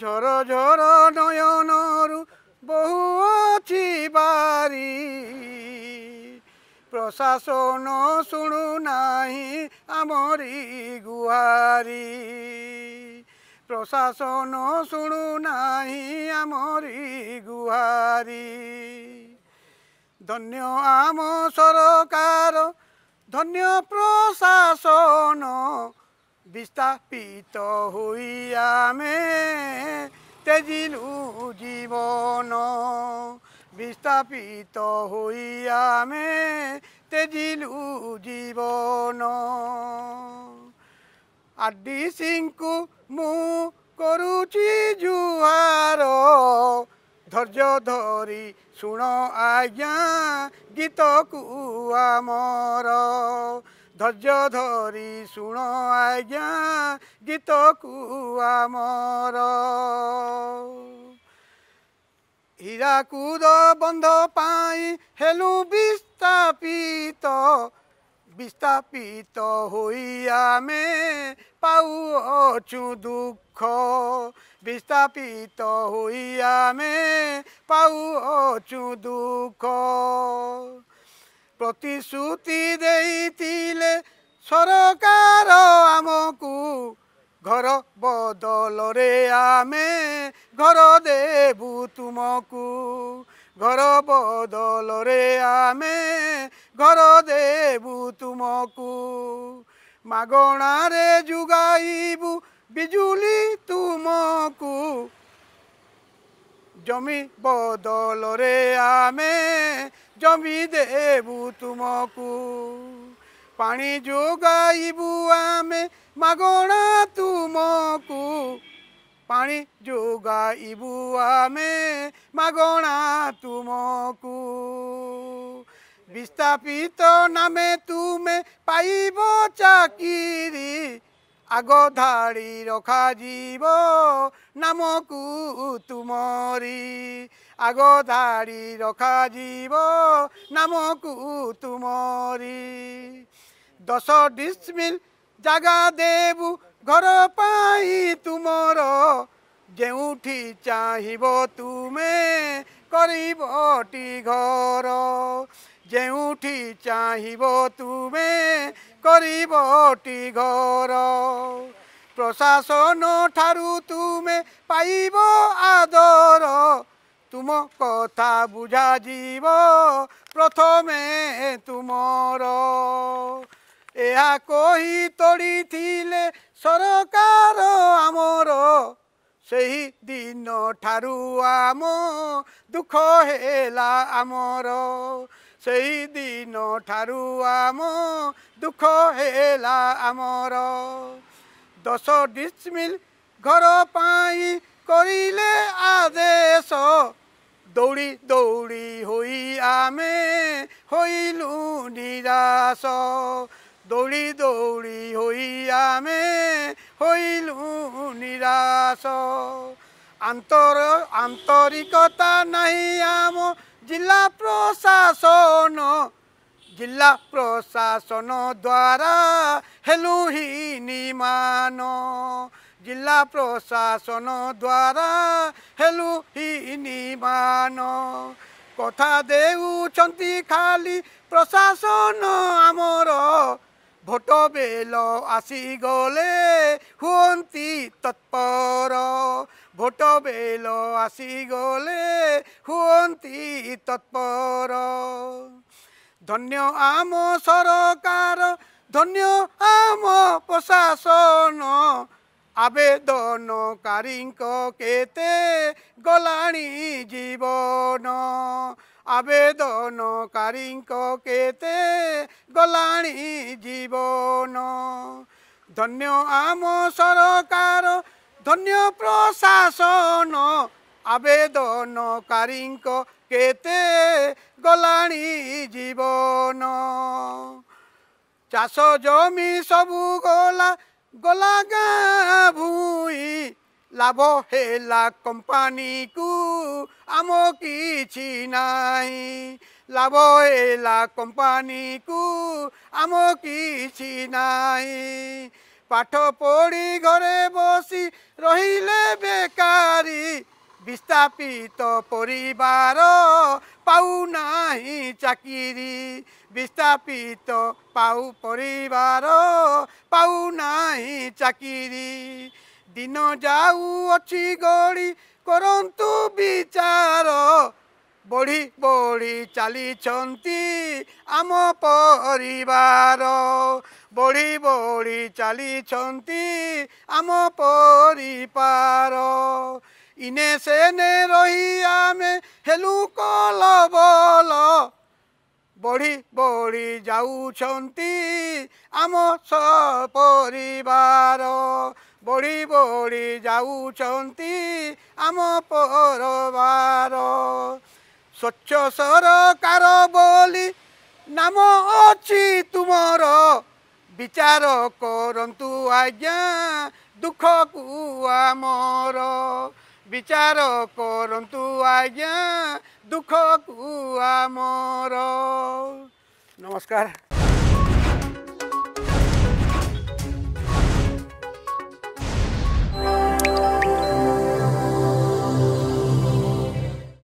ঝর ঝর নয়নরু বহু অছি বারি প্রশাসন শুণু নাহি আমরি গুহারি প্রশাসন শুণু নাহি আমরি গুহারি ধন্য আম সরকার ধন্য প্রশাসন বিস্তাপিত হইয়ামে তেজিলু জীবন বিস্তাপিত হইয়ামে তেজিলু জীবন আড্ডি সিংকু মু করুচি জুহার ধৈর্য ধরি শুণ আজ্ঞা গীতকু আমার ধৈর্য ধরি শুণ আজ্ঞা গীত গীতকু আমার হীরাকুদ বন্ধ পাই হেলু বিস্তাপিত বিস্তাপিত হই আমি পাউছু দুঃখ বিস্তাপিত হই আমি পাউছু দুঃখ ପ୍ରତିଶ୍ରୁତି ଦେଇଥିଲେ ସରକାର ଆମକୁ ଘର ବଦଳରେ ଆମେ ଘର ଦେବୁ ତୁମକୁ ଘର ବଦଳରେ ଆମେ ଘର ଦେବୁ ତୁମକୁ ମାଗଣାରେ ଯୋଗାଇବୁ ବିଜୁଳି ତୁମକୁ জমি বদলরে আমে জমি দেবু তুমকু ପାଣି ଯୋଗାଇବୁ ଆମେ ମାଗଣା ତୁମକୁ ପାଣି ଯୋଗାଇବୁ ଆମେ ମାଗଣା ତୁମକୁ ବିସ୍ଥାପିତ ନାମେ ତୁମେ ପାଇବ ଚାକିରି আগধাৰি ৰখা জীৱ নামকো তুমৰি আগধাৰি ৰখা জীৱ নামকো তুমৰি দশ ডিচমিল জাগা দেৱ ঘৰ পাই তোমাৰ যেউঠি চাহিব তুমি কৰিবটি ঘৰ ଯେଉଁଠି ଚାହିଁବ ତୁମେ କରିବଟି ଘର ପ୍ରଶାସନ ଠାରୁ ତୁମେ ପାଇବ ଆଦର ତୁମ କଥା ବୁଝାଯିବ ପ୍ରଥମେ ତୁମର ଏହା କହି ତୋଡ଼ିଥିଲେ ସରକାର ଆମର ସେହି ଦିନ ଠାରୁ ଆମ ଦୁଃଖ ହେଲା ଆମର ସେହିଦିନ ଠାରୁ ଆମ ଦୁଃଖ ହେଲା ଆମର ଦଶ ଡିସମିଲ୍ ଘର ପାଇଁ କରିଲେ ଆଦେଶ ଦୌଡ଼ି ଦୌଡ଼ି ହୋଇ ଆମେ ହୋଇଲୁ ନିରାଶ ଦୌଡ଼ି ଦୌଡ଼ି ହୋଇ ଆମେ ହୋଇଲୁ ନିରାଶ ଆନ୍ତର ଆନ୍ତରିକତା ନାହିଁ ଆମ ଜିଲ୍ଲା ପ୍ରଶାସନ ଜିଲ୍ଲା ପ୍ରଶାସନ ଦ୍ୱାରା ହେଲୁ ହିଁ ନିମାନ ଜିଲ୍ଲା ପ୍ରଶାସନ ଦ୍ୱାରା ହେଲୁ ହିଁ ନିମାନ କଥା ଦେଉଛନ୍ତି ଖାଲି ପ୍ରଶାସନ ଆମର ଭୋଟ ବେଲ ଆସିଗଲେ ହୁଅନ୍ତି ତତ୍ପର ভোট বেল ଆସିଗଲେ ହୁଅନ୍ତି ତତ୍ପର ଧନ୍ୟ ଆମ ସରକାର ଧନ୍ୟ ଆମ ପ୍ରଶାସନ ଆବେଦନକାରୀଙ୍କ କେତେ ଗଲାଣି ଜୀବନ ଆବେଦନକାରୀଙ୍କ କେତେ ଗଲାଣି ଜୀବନ ଧନ୍ୟ ଆମ ସରକାର ଧନ୍ୟ ପ୍ରଶାସନ ଆବେଦନକାରୀଙ୍କ କେତେ ଗଲାଣି ଜୀବନ ଚାଷ ଜମି ସବୁ ଗଲା ଗଲା ଗାଁ ଭୂଇଁ ଲାଭ ହେଲା କମ୍ପାନୀକୁ ଆମ କିଛି ନାହିଁ ଲାଭ ହେଲା କମ୍ପାନୀକୁ ଆମ କିଛି ନାହିଁ ପାଠ ପଢ଼ି ଘରେ ବସି ରହିଲେ ବେକାରୀ ବିସ୍ଥାପିତ ପରିବାର ପାଉନାହିଁ ଚାକିରି ବିସ୍ଥାପିତ ପାଉ ପରିବାର ପାଉନାହିଁ ଚାକିରି ଦିନ ଯାଉ ଅଛି ଗଳି କରନ୍ତୁ ବିଚାର বড়ি বড়ি চালিছন্তি আম পরিবার বড়ি বড়ি চালিছন্তি আম পরিবার ইনে সেনে রহি আমে হেলু কল বল বড়ি বড়ি যাউছন্তি আম সপরিবার বড়ি বড়ি যাউছন্তি আম পরবার স্বচ্ছ সরকার বলি নাম অছি তুমর বিচার করন্তু আজ্ঞা দুঃখ কু আমর বিচার করন্তু আজ্ঞা দুঃখ কু আমর নমস্কার